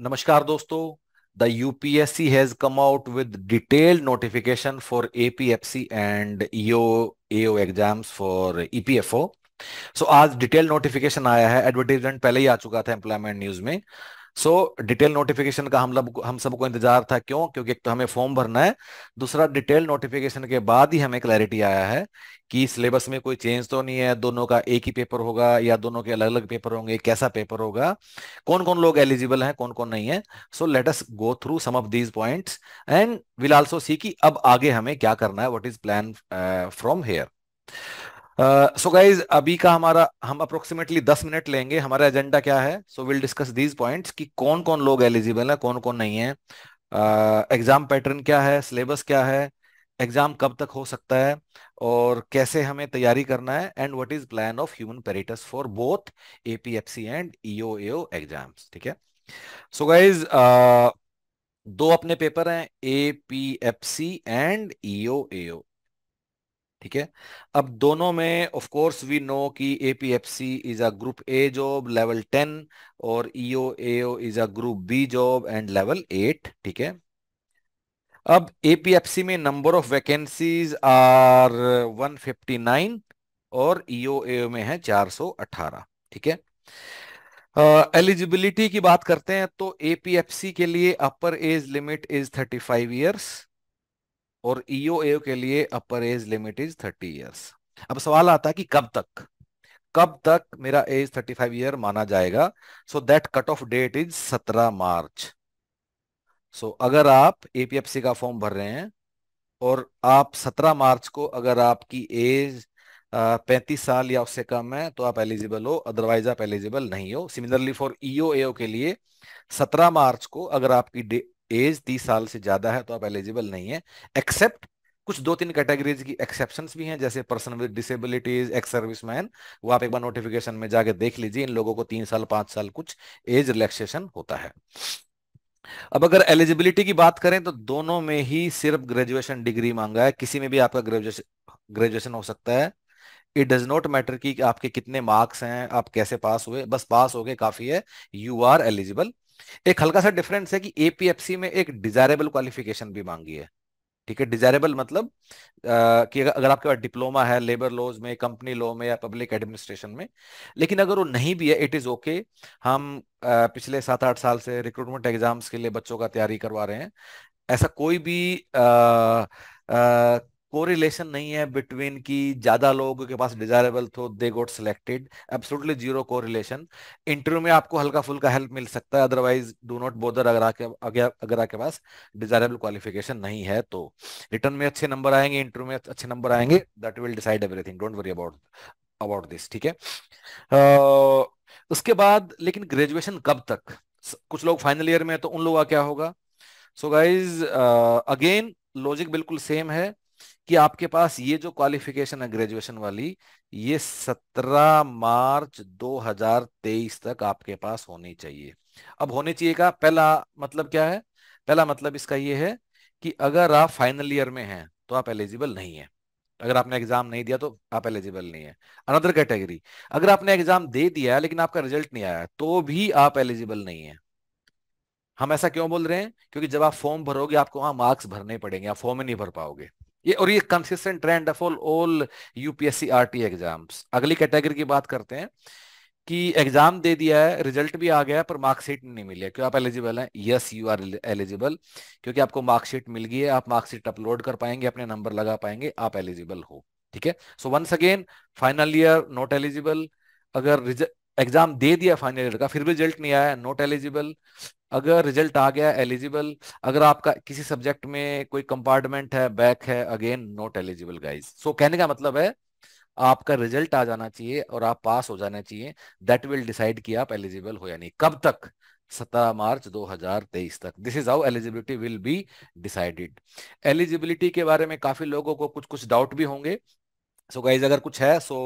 नमस्कार दोस्तों the UPSC has come out with detail notification for APFC and EO AO exams for EPFO so आज detail notification आया है advertisement पहले ही आ चुका था एम्प्लॉयमेंट न्यूज में सो डिटेल नोटिफिकेशन का हम लब, हम सबको इंतजार था क्यों क्योंकि एक तो हमें फॉर्म भरना है दूसरा डिटेल नोटिफिकेशन के बाद ही हमें क्लैरिटी आया है कि सिलेबस में कोई चेंज तो नहीं है दोनों का एक ही पेपर होगा या दोनों के अलग अलग पेपर होंगे कैसा पेपर होगा कौन कौन लोग एलिजिबल हैं कौन कौन नहीं है so let us go through some of these point and will also see कि अब आगे हमें क्या करना है what is plan from here so uh, guys अभी का हमारा हम अप्रोक्सीमेटली दस मिनट लेंगे हमारा एजेंडा क्या है so will discuss these points कि कौन कौन लोग एलिजिबल हैं कौन कौन नहीं है एग्जाम uh, पैटर्न क्या है सिलेबस क्या है एग्जाम कब तक हो सकता है और कैसे हमें तैयारी करना है and what is plan of human पेरिटस for both APFC and EO AO exams ठीक है सो so गाइज uh, दो अपने पेपर हैं एपीएफसी एंड ईओएओ ठीक है अब दोनों में ऑफ कोर्स वी नो कि C is a group A job level ten और EO AO is a group B job and level eight ठीक है अब एपीएफसी में नंबर ऑफ वैकेंसीज आर 159 और ईओ e एओ में है 418 ठीक है एलिजिबिलिटी uh, की बात करते हैं तो एपीएफसी के लिए upper age limit is 35 five years और ईओए e के लिए upper age limit is thirty years अब सवाल आता है कि कब तक कब तक मेरा एज थर्टी फाइव ईयर माना जाएगा so that cut off date is सत्रह मार्च सो अगर आप एपीएफसी का फॉर्म भर रहे हैं और आप सत्रह मार्च को अगर आपकी एज पैंतीस साल या उससे कम है तो आप एलिजिबल हो अदरवाइज आप एलिजिबल नहीं हो सिमिलरली फॉर ईओ एओ के लिए सत्रह मार्च को अगर आपकी एज तीस साल से ज्यादा है तो आप एलिजिबल नहीं है एक्सेप्ट कुछ दो तीन कैटेगरीज की एक्सेप्शन भी हैं जैसे person with disabilities ex service man वो आप एक बार नोटिफिकेशन में जाके देख लीजिए इन लोगों को तीन साल पांच साल कुछ एज रिलैक्सेशन होता है अब अगर एलिजिबिलिटी की बात करें तो दोनों में ही सिर्फ ग्रेजुएशन डिग्री मांगा है किसी में भी आपका ग्रेजुएशन ग्रेजुएशन हो सकता है इट डज नॉट मैटर कि आपके कितने मार्क्स हैं आप कैसे पास हुए बस पास हो गए काफी है यू आर एलिजिबल एक हल्का सा डिफरेंस है कि एपीएफसी में एक डिजायरेबल क्वालिफिकेशन भी मांगी है ठीक है डिजायरेबल मतलब आ, कि अगर आपके पास डिप्लोमा है लेबर लॉज में कंपनी लॉ में या पब्लिक एडमिनिस्ट्रेशन में लेकिन अगर वो नहीं भी है इट इज़ ओके हम आ, पिछले सात आठ साल से रिक्रूटमेंट एग्जाम्स के लिए बच्चों का तैयारी करवा रहे हैं ऐसा कोई भी आ, आ, कोरिलेशन नहीं है बिटवीन कि ज्यादा लोगों के पास डिजायरेबल तो they got selected absolutely zero correlation interview में आपको हल्का फुल्का हेल्प मिल सकता है अदरवाइज डू नॉट बोदर अगर आके अगर आपके पास डिजायरेबल क्वालिफिकेशन नहीं है तो रिटर्न में अच्छे नंबर आएंगे इंटरव्यू में अच्छे नंबर आएंगे that will decide everything don't worry about about this ठीक है उसके बाद लेकिन ग्रेजुएशन कब तक कुछ लोग फाइनल ईयर में है तो उन लोगों का क्या होगा सो गाइज अगेन लॉजिक बिल्कुल सेम है कि आपके पास ये जो क्वालिफिकेशन है ग्रेजुएशन वाली ये 17 मार्च 2023 तक आपके पास होनी चाहिए अब होने चाहिए का पहला मतलब क्या है पहला मतलब इसका ये है कि अगर आप फाइनल ईयर में हैं तो आप एलिजिबल नहीं है अगर आपने एग्जाम नहीं दिया तो आप एलिजिबल नहीं है अनदर कैटेगरी अगर आपने एग्जाम दे दिया लेकिन आपका रिजल्ट नहीं आया तो भी आप एलिजिबल नहीं है हम ऐसा क्यों बोल रहे हैं क्योंकि जब आप फॉर्म भरोगे आपको वहां मार्क्स भरने पड़ेंगे आप फॉर्म ही नहीं भर पाओगे ये और ये consistent trend of all all UPSC T exams अगली कैटेगरी की बात करते हैं कि एग्जाम दे दिया है रिजल्ट भी आ गया है पर मार्कशीट नहीं मिली है क्यों आप एलिजिबल हैं यस यू आर एलिजिबल क्योंकि आपको मार्कशीट मिल गई है आप मार्कशीट अपलोड कर पाएंगे अपने नंबर लगा पाएंगे आप एलिजिबल हो ठीक है so once again final year not eligible अगर एग्जाम दे दिया फाइनल ईयर का फिर भी रिजल्ट नहीं आया नॉट एलिजिबल अगर रिजल्ट आ गया एलिजिबल अगर आपका किसी सब्जेक्ट में कोई कंपार्टमेंट है बैक है again not eligible guys so कहने का मतलब है आपका रिजल्ट आ जाना चाहिए और आप पास हो जाना चाहिए दैट विल डिसाइड कि आप एलिजिबल हो या नहीं कब तक सत्रह मार्च 2023 तक this is how eligibility will be decided eligibility के बारे में काफी लोगों को कुछ कुछ डाउट भी होंगे सो so गाइज अगर कुछ है so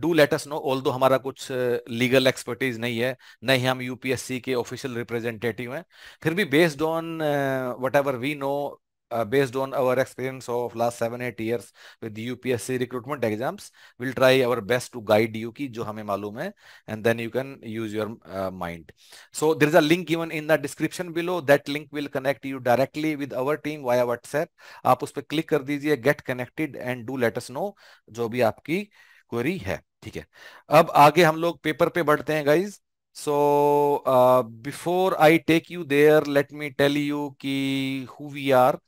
do let's know although हमारा कुछ लीगल uh, एक्सपर्टीज नहीं है नहीं हम यूपीएससी के ऑफिशियल रिप्रेजेंटेटिव हैं फिर भी based on whatever we know based on our experience of last seven eight years with UPSC recruitment exams will try our best to guide you की जो हमें मालूम है and then you can use your mind so there is a link even in the description below that link will connect you directly with our team via WhatsApp आप उस पर click कर दीजिए get connected and do let's know जो भी आपकी query है ठीक है अब आगे हम लोग पेपर पे बढ़ते हैं guys so before I take you there let me tell you की who we are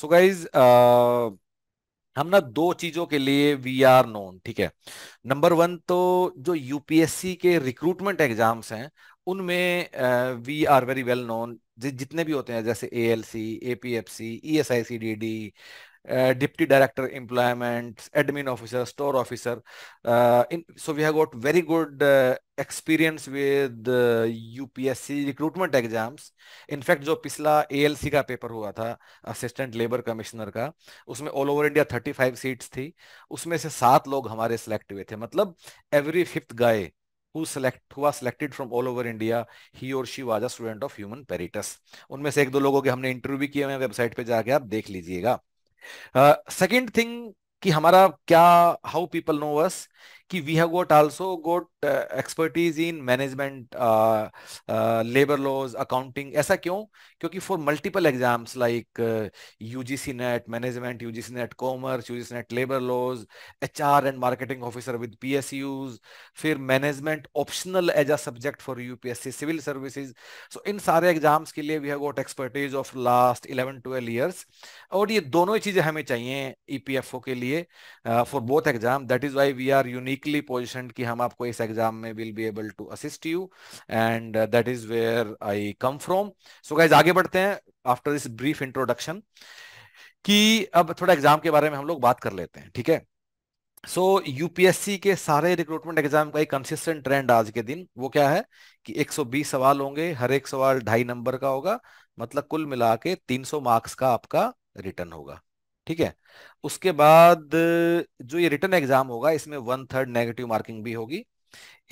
so guys हम ना दो चीजों के लिए वी आर नोन ठीक है नंबर वन तो जो यूपीएससी के रिक्रूटमेंट एग्जाम्स हैं उनमें we are very well known जितने भी होते हैं जैसे A L C A P F C E S I C D D Uh, deputy director employment admin officer store officer uh, in, so we have got very good experience with UPSC recruitment exams in fact जो पिछला ALC का paper हुआ था assistant labour commissioner का उसमें all over India 35 seats थी उसमें से सात लोग हमारे सिलेक्ट हुए थे मतलब every fifth guy who select who was selected from all over India he or she was a student of human peritus उनमें से एक दो लोगों के हमने इंटरव्यू भी किए हैं वेबसाइट पे जाके आप देख लीजिएगा सेकेंड uh, थिंग कि हमारा क्या हाउ पीपल नो अस कि we have got also got expertise in management labour laws accounting ऐसा क्यों क्योंकि for multiple exams like UGC NET management UGC NET commerce UGC NET labour laws HR and marketing officer with PSUs फिर management optional as a subject for UPSC civil services so इन सारे exams के लिए we have got expertise of last eleven 12 years और ये दोनों ही चीजें हमें चाहिए ईपीएफओ e के लिए for both exam that is why we are unique uniquely positioned कि हम आपको इस एग्जाम में will be able to assist you and that is where I come from so guys आगे बढ़ते हैं आफ्टर दिस ब्रीफ इंट्रोडक्शन कि अब थोड़ा एग्जाम के बारे में हम लोग बात कर लेते हैं ठीक है सो so, यूपीएससी के सारे रिक्रूटमेंट एग्जाम का एक कंसिस्टेंट ट्रेंड आज के दिन वो क्या है कि 120 सवाल होंगे हर एक सवाल ढाई नंबर का होगा मतलब कुल मिला के तीन मार्क्स का आपका रिटर्न होगा ठीक है उसके बाद जो ये रिटर्न एग्जाम होगा इसमें वन थर्ड नेगेटिव मार्किंग भी होगी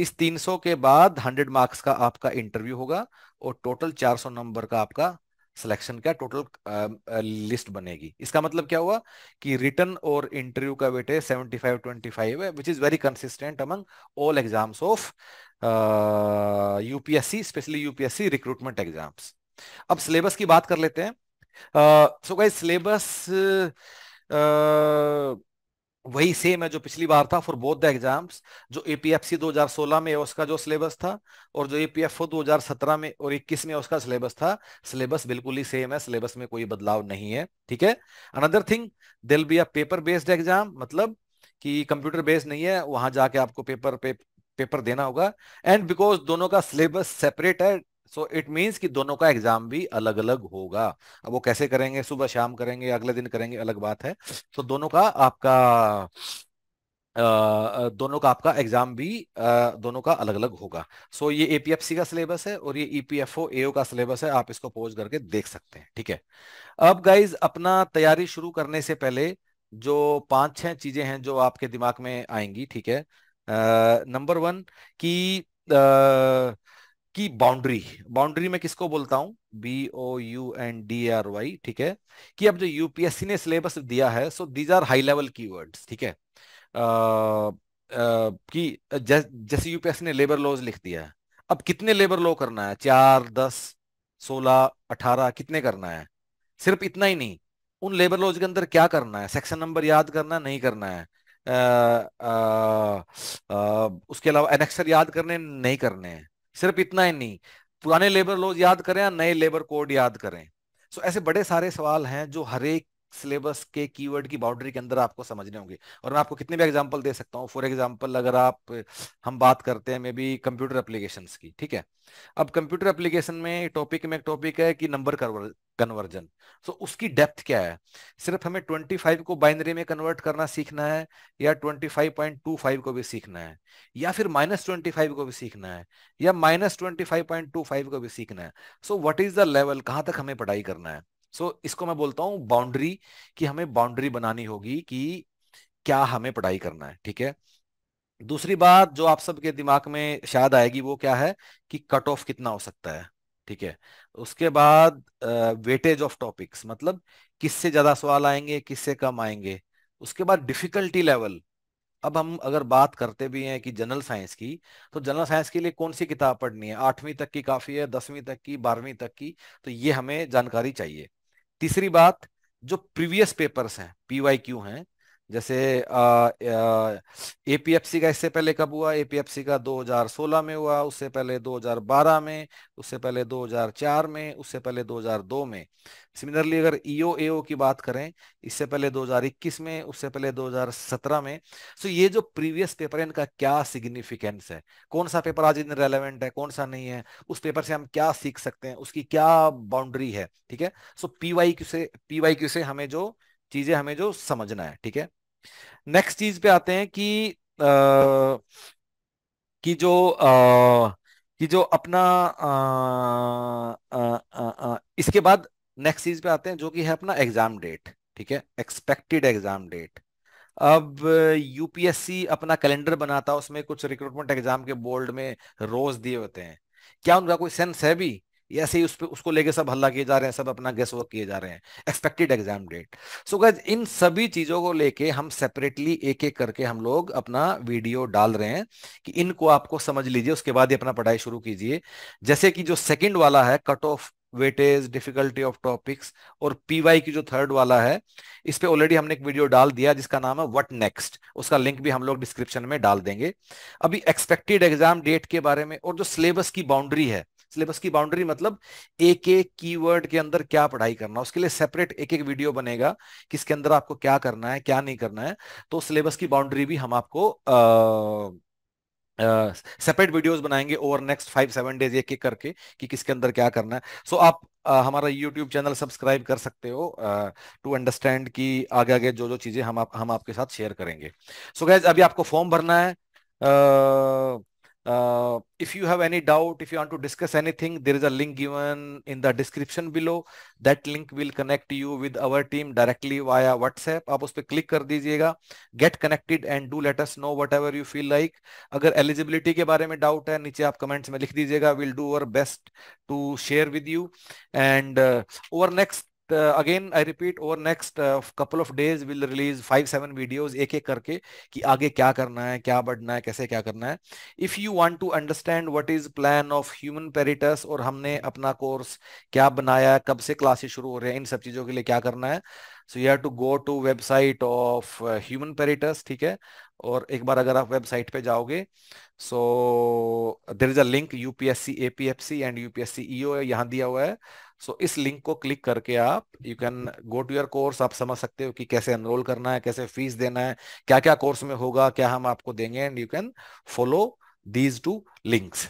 इस 300 के बाद 100 मार्क्स का आपका इंटरव्यू होगा और टोटल 400 नंबर का आपका सिलेक्शन का टोटल लिस्ट बनेगी इसका मतलब क्या हुआ कि रिटर्न और इंटरव्यू का वेट है 75 25 है which is very consistent among all exams of UPSC specially UPSC recruitment exams अब सिलेबस की बात कर लेते हैं सो गाइस सिलेबस वही सेम है जो पिछली बार था फॉर बोथ द एग्जाम्स जो एपीएफसी 2016 में उसका जो सिलेबस था और जो एपीएफओ 2017 में और 21 में उसका सिलेबस था सिलेबस बिल्कुल ही सेम है सिलेबस में कोई बदलाव नहीं है ठीक है another thing will be a paper based exam मतलब कि कंप्यूटर बेस्ड नहीं है वहां जाके आपको पेपर पे पेपर देना होगा एंड बिकॉज दोनों का सिलेबस सेपरेट है सो इट मीन्स कि दोनों का एग्जाम भी अलग अलग होगा अब वो कैसे करेंगे सुबह शाम करेंगे अगले दिन करेंगे अलग बात है सो so, दोनों का आपका आ, दोनों का आपका एग्जाम भी आ, दोनों का अलग अलग होगा सो so, ये एपीएफसी का सिलेबस है और ये ईपीएफओ e एओ का सिलेबस है आप इसको पोज करके देख सकते हैं ठीक है अब गाइज अपना तैयारी शुरू करने से पहले जो पांच छह चीजें हैं जो आपके दिमाग में आएंगी ठीक है नंबर वन की आ, की बाउंड्री बाउंड्री में किसको बोलता हूं B O U N D R Y ठीक है कि अब जो यूपीएससी ने सिलेबस दिया है so these are high level की ठीक है कि जैसे यूपीएससी ने लेबर लॉज लिख दिया है अब कितने लेबर लॉ करना है चार दस सोलह अठारह कितने करना है सिर्फ इतना ही नहीं उन लेबर लॉज के अंदर क्या करना है सेक्शन नंबर याद करना नहीं करना है आ, आ, आ, उसके अलावा एनेक्सर याद करने नहीं करने हैं सिर्फ इतना ही नहीं पुराने लेबर लॉज याद करें या नए लेबर कोड याद करें सो ऐसे बड़े सारे सवाल हैं जो हर एक सिलेबस के कीवर्ड की बाउंड्री के अंदर आपको समझने होंगे और मैं आपको कितने भी एग्जांपल दे सकता हूँ फॉर एग्जांपल अगर आप हम बात करते हैं मे बी कंप्यूटर एप्लीकेशन की ठीक है अब कंप्यूटर एप्लीकेशन में टॉपिक में एक टॉपिक है कि नंबर कन्वर्जन सो so, उसकी डेप्थ क्या है सिर्फ हमें 25 को बाइनरी में कन्वर्ट करना सीखना है या 25.25 को भी सीखना है या फिर माइनस ट्वेंटी को भी सीखना है या माइनस ट्वेंटी को भी सीखना है so what is the level कहाँ तक हमें पढ़ाई करना है सो so, इसको मैं बोलता हूँ बाउंड्री कि हमें बाउंड्री बनानी होगी कि क्या हमें पढ़ाई करना है ठीक है दूसरी बात जो आप सबके दिमाग में शायद आएगी वो क्या है कि कट ऑफ कितना हो सकता है ठीक है उसके बाद वेटेज ऑफ टॉपिक्स मतलब किससे ज्यादा सवाल आएंगे किससे कम आएंगे उसके बाद डिफिकल्टी लेवल अब हम अगर बात करते भी हैं कि जनरल साइंस की तो जनरल साइंस के लिए कौन सी किताब पढ़नी है आठवीं तक की काफी है दसवीं तक की बारहवीं तक की तो ये हमें जानकारी चाहिए तीसरी बात जो प्रीवियस पेपर्स हैं क्यू हैं जैसे एपीएफसी का इससे पहले कब हुआ एपीएफसी का 2016 में हुआ उससे पहले 2012 में उससे पहले 2004 में उससे पहले 2002 में सिमिलरली अगर ईओ e एओ की बात करें इससे पहले 2021 में उससे पहले 2017 में सो ये जो प्रीवियस पेपर है इनका क्या सिग्निफिकेंस है कौन सा पेपर आज इन रेलेवेंट है कौन सा नहीं है उस पेपर से हम क्या सीख सकते हैं उसकी क्या बाउंड्री है ठीक है सो पीवाई क्यू से पीवाई क्यू से हमें जो चीजें हमें जो समझना है ठीक है नेक्स्ट चीज पे आते हैं कि आ, कि जो आ, कि जो अपना आ, आ, आ, आ, इसके बाद नेक्स्ट चीज पे आते हैं जो कि है अपना एग्जाम डेट ठीक है एक्सपेक्टेड एग्जाम डेट अब यूपीएससी अपना कैलेंडर बनाता है उसमें कुछ रिक्रूटमेंट एग्जाम के बोर्ड में रोज दिए होते हैं क्या उनका कोई सेंस है भी ऐसे ही उस पर उसको लेके सब हल्ला किए जा रहे हैं सब अपना गेस वर्क किए जा रहे हैं expected exam date so guys इन सभी चीज़ों को लेके हम सेपरेटली एक एक करके हम लोग अपना वीडियो डाल रहे हैं कि इनको आपको समझ लीजिए उसके बाद ही अपना पढ़ाई शुरू कीजिए जैसे कि जो सेकेंड वाला है cut off weightage difficulty of topics और पीवाई की जो थर्ड वाला है इस पर ऑलरेडी हमने एक वीडियो डाल दिया जिसका नाम है वट नेक्स्ट उसका लिंक भी हम लोग डिस्क्रिप्शन में डाल देंगे अभी एक्सपेक्टेड एग्जाम डेट के बारे में और जो सिलेबस की बाउंड्री है सिलेबस की बाउंड्री मतलब एक एक कीवर्ड के अंदर क्या पढ़ाई करना उसके लिए सेपरेट एक एक वीडियो बनेगा किसके अंदर आपको क्या करना है क्या नहीं करना है तो सिलेबस की बाउंड्री भी हम आपको आ, सेपरेट uh, वीडियोस बनाएंगे over next five seven days एक एक करके कि किसके अंदर क्या करना है सो so, आप uh, हमारा यूट्यूब चैनल सब्सक्राइब कर सकते हो टू uh, अंडरस्टैंड कि आगे आगे जो जो चीज़ें हम आप, हम आपके साथ शेयर करेंगे सो so, गैज अभी आपको फॉर्म भरना है uh, Uh, if you have any doubt, if you want to discuss anything, there is a link given in the description below. That link will connect you with our team directly via WhatsApp. आप उसपे click कर दीजिएगा. Get connected and do let us know whatever you feel like. अगर eligibility के बारे में doubt है, नीचे आप comments में लिख We'll do our best to share with you. And uh, over next again I repeat over next couple of days will release five seven videos एक एक करके कि आगे क्या करना है क्या बढ़ना है कैसे क्या करना है if you want to understand what is plan of human Peritus और हमने अपना कोर्स क्या बनाया कब से क्लासेस शुरू हो रहे हैं इन सब चीज़ों के लिए क्या करना है so you have to go to website of human Peritus ठीक है और एक बार अगर आप वेबसाइट पे जाओगे so there is a link UPSC APFC and UPSC EO यहाँ दिया हुआ है सो इस लिंक को क्लिक करके आप you can go to your course आप समझ सकते हो कि कैसे एनरोल करना है कैसे फीस देना है क्या क्या कोर्स में होगा क्या हम आपको देंगे and you can follow these two links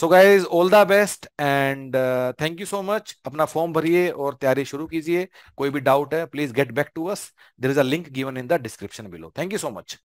so guys all the best and thank you so much अपना फॉर्म भरिए और तैयारी शुरू कीजिए कोई भी डाउट है please get back to us there is a link given in the description below thank you so much